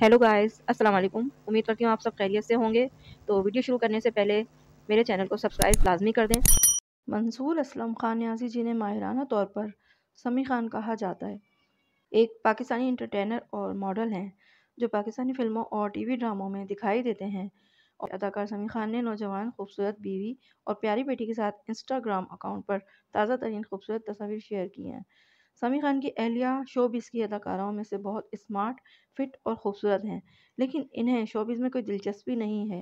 hello guys अस्सलाम वालेकुम उम्मीद करती हूँ आप सब खैरियत से होंगे तो वीडियो शुरू करने से पहले मेरे चैनल को सब्सक्राइब लाजमी कर दें मंसूर असलम खान न्याजी जिन्हें माहराना तौर पर समी खान कहा जाता है एक पाकिस्तानी इंटरटेनर और मॉडल हैं जो पाकिस्तानी फिल्मों और वी ड्रामों में दिखाई देते हैं और अदाकार समी खान ने नौजवान खूबसूरत बीवी और प्यारी बेटी के साथ इंस्टाग्राम अकाउंट पर ताज़ा तरीन खूबसूरत तस्वीर शेयर की हैं समी खान की अहलिया शोबिस की अदाकाराओं में से बहुत स्मार्ट फिट और ख़ूबसूरत हैं लेकिन इन्हें शोबिस में कोई दिलचस्पी नहीं है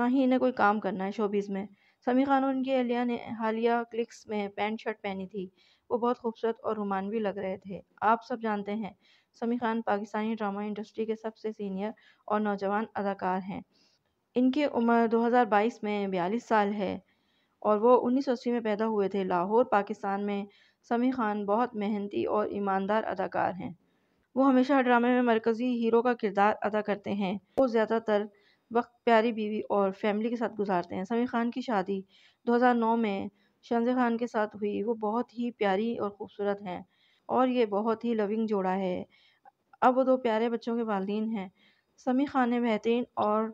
ना ही इन्हें कोई काम करना है शोबिस में समी खान और उनकी अहलिया ने हालिया क्लिक्स में पैंट शर्ट पहनी थी वो बहुत खूबसूरत और रोमानवी लग रहे थे आप सब जानते हैं समी खान पाकिस्तानी ड्रामा इंडस्ट्री के सबसे सीनियर और नौजवान अदाकार हैं इनकी उम्र 2022 में बयालीस साल है और वो उन्नीस में पैदा हुए थे लाहौर पाकिस्तान में समी खान बहुत मेहनती और ईमानदार अदाकार हैं वो हमेशा ड्रामे में मरकज़ी हीरो का किरदार अदा करते हैं वो ज़्यादातर वक्त प्यारी बीवी और फैमिली के साथ गुजारते हैं समी खान की शादी 2009 में शंज खान के साथ हुई वो बहुत ही प्यारी और ख़ूबसूरत हैं और ये बहुत ही लविंग जोड़ा है अब वो दो प्यारे बच्चों के वालदीन हैं समी खान ने बेहतरीन और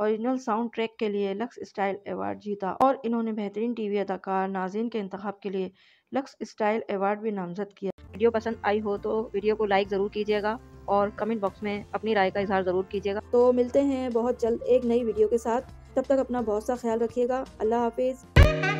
ओरिजिनल साउंड ट्रैक के लिए लक्स स्टाइल अवार्ड जीता और इन्होंने बेहतरीन टीवी अदाकार नाजिन के इंतब के लिए लक्स स्टाइल अवार्ड भी नामजद किया वीडियो पसंद आई हो तो वीडियो को लाइक ज़रूर कीजिएगा और कमेंट बॉक्स में अपनी राय का इजहार ज़रूर कीजिएगा तो मिलते हैं बहुत जल्द एक नई वीडियो के साथ तब तक अपना बहुत सा ख्याल रखिएगा अल्लाह हाफिज़